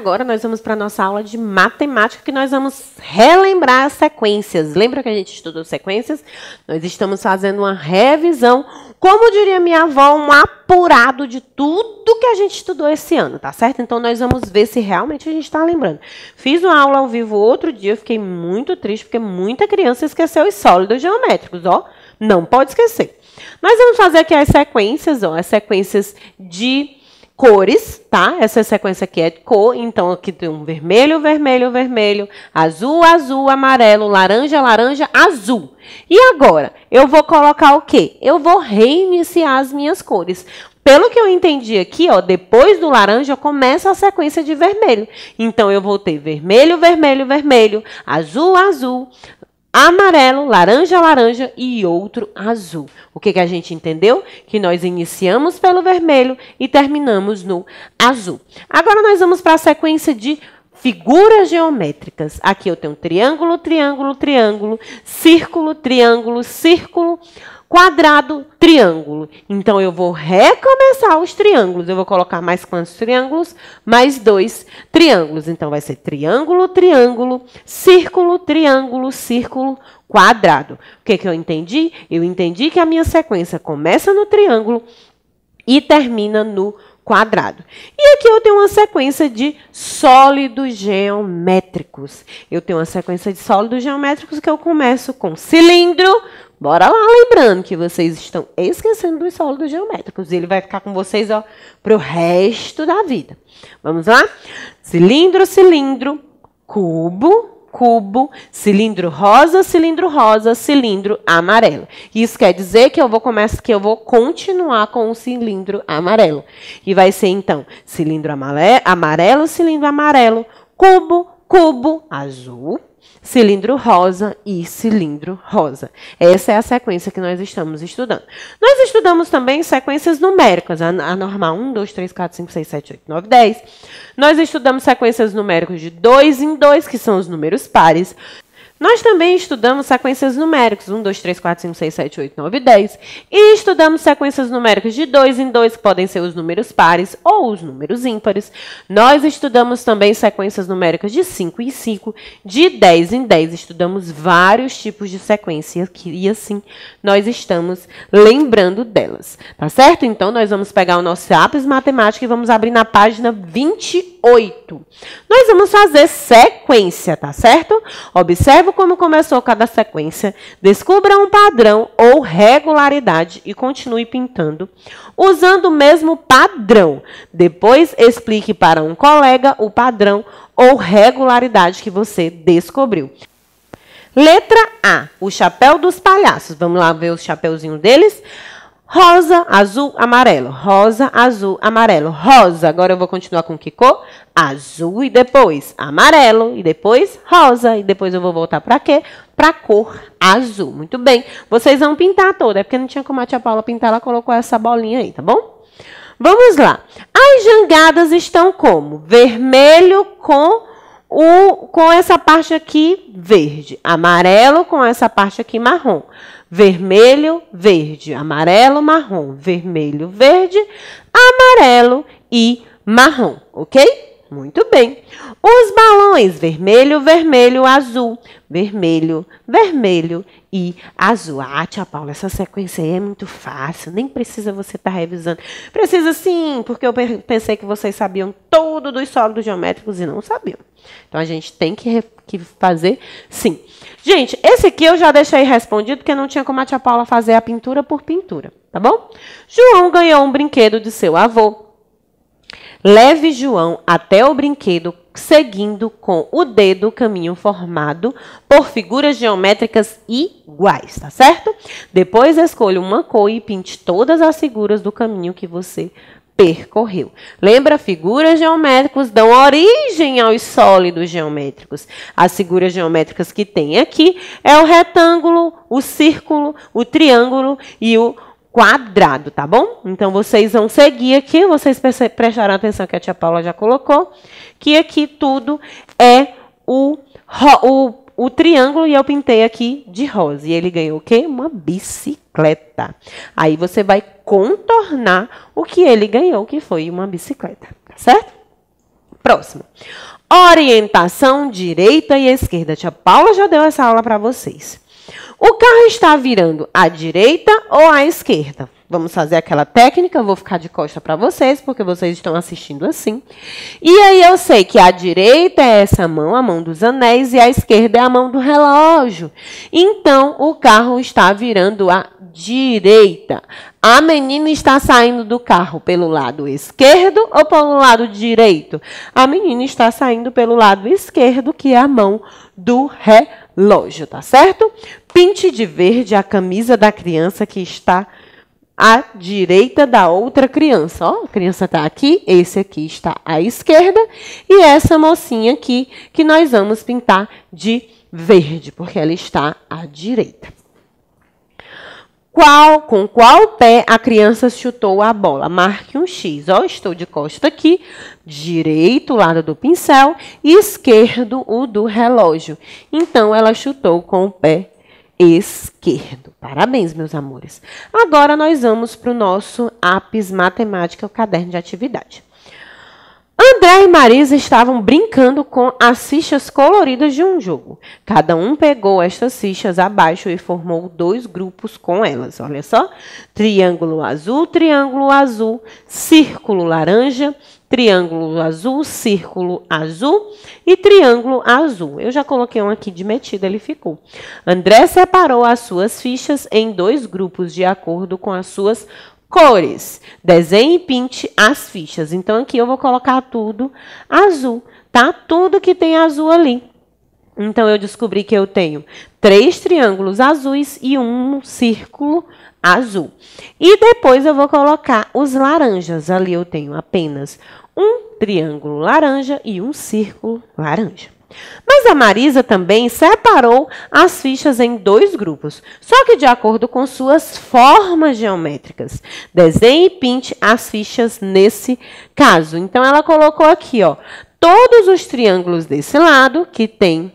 agora nós vamos para a nossa aula de matemática, que nós vamos relembrar as sequências. Lembra que a gente estudou sequências? Nós estamos fazendo uma revisão, como diria minha avó, um apurado de tudo que a gente estudou esse ano, tá certo? Então, nós vamos ver se realmente a gente está lembrando. Fiz uma aula ao vivo outro dia, fiquei muito triste, porque muita criança esqueceu os sólidos geométricos, ó. Não pode esquecer. Nós vamos fazer aqui as sequências, ó, as sequências de cores, tá? Essa sequência aqui é cor, então aqui tem um vermelho, vermelho, vermelho, azul, azul, amarelo, laranja, laranja, azul. E agora, eu vou colocar o quê? Eu vou reiniciar as minhas cores. Pelo que eu entendi aqui, ó, depois do laranja começa a sequência de vermelho. Então eu vou ter vermelho, vermelho, vermelho, azul, azul, amarelo, laranja, laranja e outro azul. O que, que a gente entendeu? Que nós iniciamos pelo vermelho e terminamos no azul. Agora nós vamos para a sequência de figuras geométricas. Aqui eu tenho triângulo, triângulo, triângulo, círculo, triângulo, círculo, quadrado, triângulo. Então, eu vou recomeçar os triângulos. Eu vou colocar mais quantos triângulos? Mais dois triângulos. Então, vai ser triângulo, triângulo, círculo, triângulo, círculo, quadrado. O que, que eu entendi? Eu entendi que a minha sequência começa no triângulo e termina no quadrado. E aqui eu tenho uma sequência de sólidos geométricos. Eu tenho uma sequência de sólidos geométricos que eu começo com cilindro, Bora lá, lembrando que vocês estão esquecendo dos sólidos geométricos. E ele vai ficar com vocês ó, o resto da vida. Vamos lá? Cilindro, cilindro, cubo, cubo, cilindro rosa, cilindro rosa, cilindro amarelo. Isso quer dizer que eu vou começar, que eu vou continuar com o cilindro amarelo. E vai ser então cilindro amarelo, amarelo cilindro amarelo, cubo, cubo azul, cilindro rosa e cilindro rosa. Essa é a sequência que nós estamos estudando. Nós estudamos também sequências numéricas, a, normal 1, 2, 3, 4, 5, 6, 7, 8, 9, 10. Nós estudamos sequências numéricas de 2 em 2, que são os números pares. Nós também estudamos sequências numéricas, 1, 2, 3, 4, 5, 6, 7, 8, 9, 10. E estudamos sequências numéricas de 2 em 2, que podem ser os números pares ou os números ímpares. Nós estudamos também sequências numéricas de 5 em 5, de 10 em 10. Estudamos vários tipos de sequência e assim nós estamos lembrando delas. Tá certo? Então, nós vamos pegar o nosso lápis matemática e vamos abrir na página 28. Nós vamos fazer sequência, tá certo? Observa observe como começou cada sequência, descubra um padrão ou regularidade e continue pintando, usando o mesmo padrão. Depois explique para um colega o padrão ou regularidade que você descobriu. Letra A, o chapéu dos palhaços. Vamos lá ver o chapéuzinho deles? Rosa, azul, amarelo. Rosa, azul, amarelo. Rosa. Agora eu vou continuar com que cor? azul e depois amarelo e depois rosa e depois eu vou voltar para quê? Para cor azul. Muito bem. Vocês vão pintar toda, é porque não tinha como a tia Paula pintar, ela colocou essa bolinha aí, tá bom? Vamos lá. As jangadas estão como? Vermelho com o com essa parte aqui verde, amarelo com essa parte aqui marrom, vermelho, verde, amarelo, marrom, vermelho, verde, amarelo e marrom, OK? Muito bem. Os balões vermelho, vermelho, azul, vermelho, vermelho e azul. Ah, tia Paula, essa sequência aí é muito fácil, nem precisa você estar tá revisando. Precisa sim, porque eu pensei que vocês sabiam tudo dos sólidos geométricos e não sabiam. Então a gente tem que, que fazer sim. Gente, esse aqui eu já deixei respondido porque não tinha como a tia Paula fazer a pintura por pintura, tá bom? João ganhou um brinquedo de seu avô Leve João até o brinquedo, seguindo com o dedo o caminho formado por figuras geométricas iguais, tá certo? Depois escolha uma cor e pinte todas as figuras do caminho que você percorreu. Lembra, figuras geométricas dão origem aos sólidos geométricos. As figuras geométricas que tem aqui é o retângulo, o círculo, o triângulo e o quadrado, tá bom? Então, vocês vão seguir aqui, vocês prestaram atenção que a tia Paula já colocou, que aqui tudo é o, o, o triângulo e eu pintei aqui de rosa. E ele ganhou o quê? Uma bicicleta. Aí, você vai contornar o que ele ganhou, que foi uma bicicleta, tá certo? Próximo orientação direita e esquerda. tia Paula já deu essa aula para vocês. O carro está virando à direita ou à esquerda? Vamos fazer aquela técnica, eu vou ficar de costa para vocês, porque vocês estão assistindo assim. E aí eu sei que a direita é essa mão, a mão dos anéis, e a esquerda é a mão do relógio. Então, o carro está virando à direita. A menina está saindo do carro pelo lado esquerdo ou pelo lado direito? A menina está saindo pelo lado esquerdo, que é a mão do relógio, tá certo? Pinte de verde a camisa da criança que está à direita da outra criança. Ó, a criança está aqui, esse aqui está à esquerda e essa mocinha aqui que nós vamos pintar de verde, porque ela está à direita. Qual, com qual pé a criança chutou a bola? Marque um X. Ó, estou de costa aqui, direito o lado do pincel esquerdo o do relógio. Então, ela chutou com o pé esquerdo. Parabéns, meus amores. Agora nós vamos para o nosso APIS Matemática, o caderno de atividade. André e Marisa estavam brincando com as fichas coloridas de um jogo. Cada um pegou estas fichas abaixo e formou dois grupos com elas. Olha só: triângulo azul, triângulo azul, círculo laranja, triângulo azul, círculo azul e triângulo azul. Eu já coloquei um aqui de metida, ele ficou. André separou as suas fichas em dois grupos de acordo com as suas cores. Desenhe e pinte as fichas. Então, aqui eu vou colocar tudo azul, tá? Tudo que tem azul ali. Então, eu descobri que eu tenho três triângulos azuis e um círculo azul. E depois eu vou colocar os laranjas. Ali eu tenho apenas um triângulo laranja e um círculo laranja. Mas a Marisa também separou as fichas em dois grupos, só que de acordo com suas formas geométricas. Desenhe e pinte as fichas nesse caso. Então ela colocou aqui, ó, todos os triângulos desse lado que tem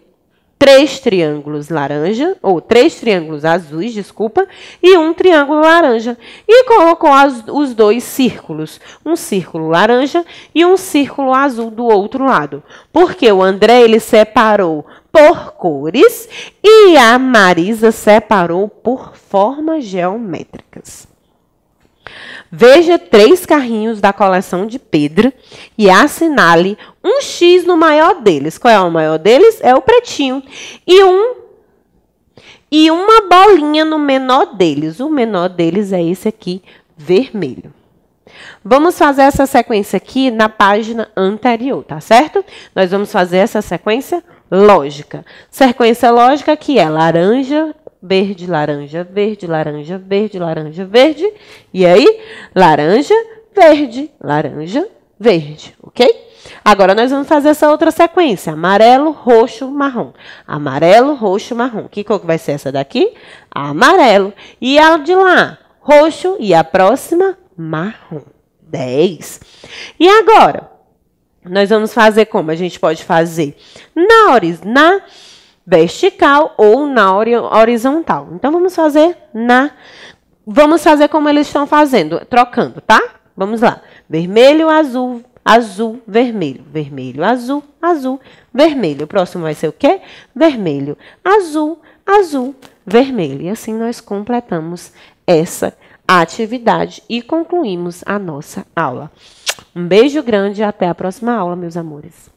três triângulos laranja, ou três triângulos azuis, desculpa, e um triângulo laranja. E colocou as, os dois círculos, um círculo laranja e um círculo azul do outro lado. Porque o André ele separou por cores e a Marisa separou por formas geométricas. Veja três carrinhos da coleção de Pedro e assinale um X no maior deles. Qual é o maior deles? É o pretinho. E um e uma bolinha no menor deles. O menor deles é esse aqui, vermelho. Vamos fazer essa sequência aqui na página anterior, tá certo? Nós vamos fazer essa sequência lógica. Sequência lógica que é laranja verde, laranja, verde, laranja, verde, laranja, verde. E aí, laranja, verde, laranja, verde, ok? Agora nós vamos fazer essa outra sequência: amarelo, roxo, marrom. Amarelo, roxo, marrom. Que cor que vai ser essa daqui? Amarelo. E a de lá? Roxo. E a próxima? Marrom. 10. E agora? Nós vamos fazer como? A gente pode fazer na, horizontal vertical ou na horizontal. Então vamos fazer na vamos fazer como eles estão fazendo, trocando, tá? Vamos lá. Vermelho, azul, azul, vermelho, vermelho, azul, azul, vermelho. O próximo vai ser o quê? Vermelho, azul, azul, vermelho. E assim nós completamos essa atividade e concluímos a nossa aula. Um beijo grande e até a próxima aula, meus amores.